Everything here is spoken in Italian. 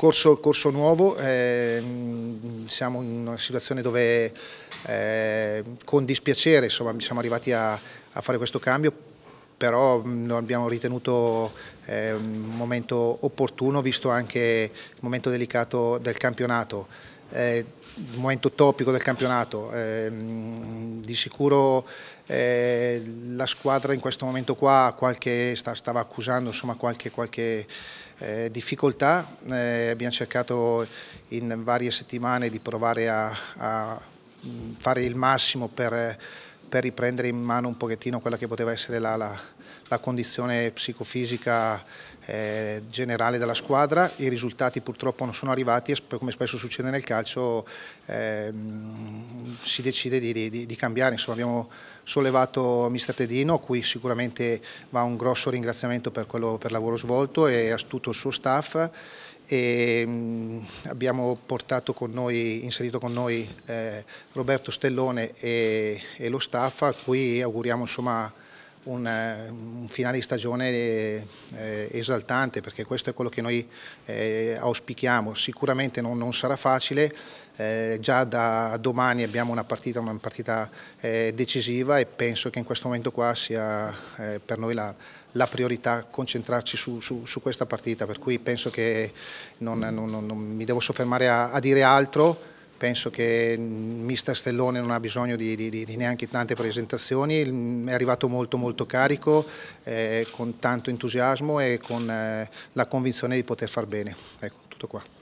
Corso, corso nuovo, eh, siamo in una situazione dove eh, con dispiacere insomma, siamo arrivati a, a fare questo cambio, però lo abbiamo ritenuto eh, un momento opportuno visto anche il momento delicato del campionato, eh, il momento topico del campionato. Eh, di sicuro eh, la squadra in questo momento qua qualche, stava accusando insomma, qualche, qualche eh, difficoltà, eh, abbiamo cercato in varie settimane di provare a, a fare il massimo per per riprendere in mano un pochettino quella che poteva essere la, la, la condizione psicofisica eh, generale della squadra. I risultati purtroppo non sono arrivati e come spesso succede nel calcio eh, si decide di, di, di cambiare. Insomma, abbiamo sollevato mister Tedino, a cui sicuramente va un grosso ringraziamento per, quello, per il lavoro svolto e a tutto il suo staff e mm, abbiamo portato con noi, inserito con noi eh, Roberto Stellone e, e, lo staff a cui auguriamo insomma, un, eh, un, finale di stagione eh, esaltante perché questo è quello che noi eh, auspichiamo. Sicuramente non, non sarà facile, eh, già da domani abbiamo una partita, una partita eh, decisiva e penso che in questo momento qua sia eh, per noi la, la priorità concentrarci su, su, su, questa partita, per cui penso che non, non, non mi devo soffermare a, a dire altro penso che Mister Stellone non ha bisogno di, di, di neanche tante presentazioni, è arrivato molto molto carico, eh, con tanto entusiasmo e con eh, la convinzione di poter far bene. Ecco, tutto qua.